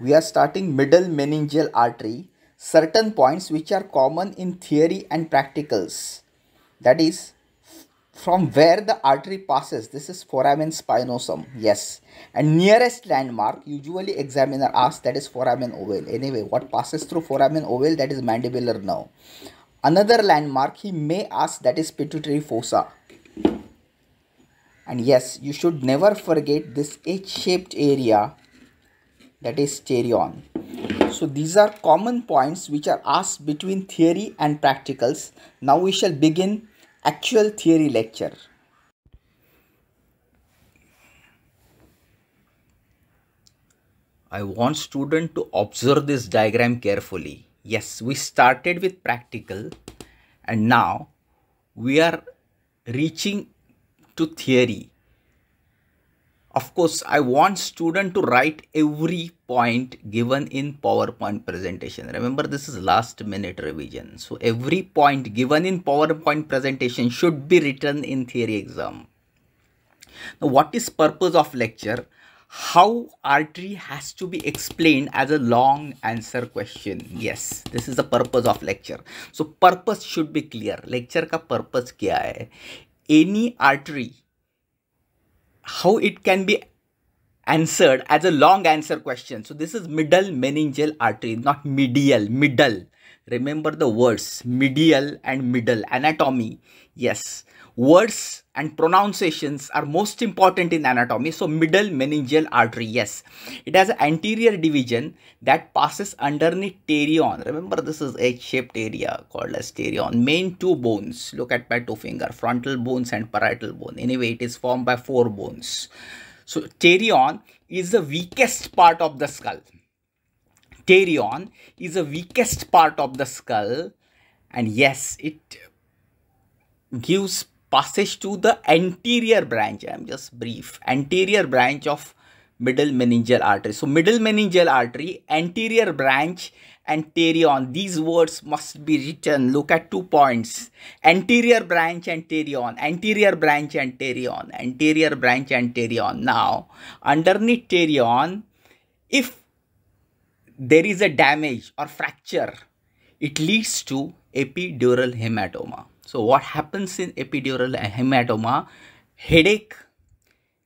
we are starting middle meningeal artery, certain points which are common in theory and practicals. That is, from where the artery passes, this is foramen spinosum, yes. And nearest landmark, usually examiner asks, that is foramen oval. Anyway, what passes through foramen oval, that is mandibular nerve. Another landmark he may ask, that is pituitary fossa. And yes, you should never forget this H-shaped area that is on. So these are common points which are asked between theory and practicals. Now we shall begin actual theory lecture. I want student to observe this diagram carefully. Yes, we started with practical and now we are reaching to theory of course, I want student to write every point given in PowerPoint presentation. Remember, this is last minute revision. So every point given in PowerPoint presentation should be written in theory exam. Now, what is purpose of lecture? How artery has to be explained as a long answer question. Yes, this is the purpose of lecture. So purpose should be clear. Lecture ka purpose kya hai? Any artery how it can be answered as a long answer question. So this is middle meningeal artery, not medial, middle remember the words medial and middle anatomy yes words and pronunciations are most important in anatomy so middle meningeal artery yes it has an anterior division that passes underneath pterion remember this is a shaped area called as pterion main two bones look at my two finger frontal bones and parietal bone anyway it is formed by four bones so pterion is the weakest part of the skull pterion is the weakest part of the skull and yes it gives passage to the anterior branch i'm just brief anterior branch of middle meningeal artery so middle meningeal artery anterior branch and pterion. These words must be written. Look at two points. Anterior branch and pterion. Anterior branch and pterion. Anterior branch and pterion. Now, underneath pterion, if there is a damage or fracture, it leads to epidural hematoma. So what happens in epidural hematoma? Headache,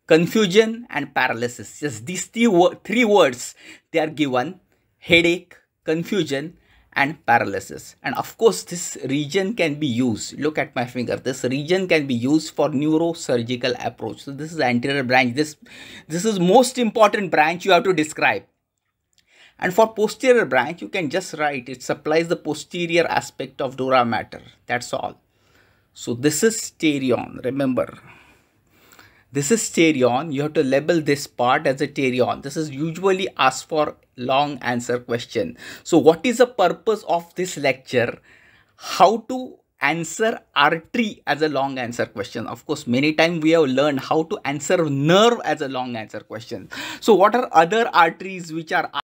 confusion and paralysis. Just these three, three words, they are given headache, confusion and paralysis. And of course, this region can be used. Look at my finger. This region can be used for neurosurgical approach. So this is anterior branch. This, this is most important branch you have to describe. And for posterior branch, you can just write it supplies the posterior aspect of dura mater. That's all. So this is terion. Remember, this is terion. You have to label this part as a terion. This is usually asked for long answer question. So what is the purpose of this lecture? How to answer artery as a long answer question. Of course, many times we have learned how to answer nerve as a long answer question. So what are other arteries which are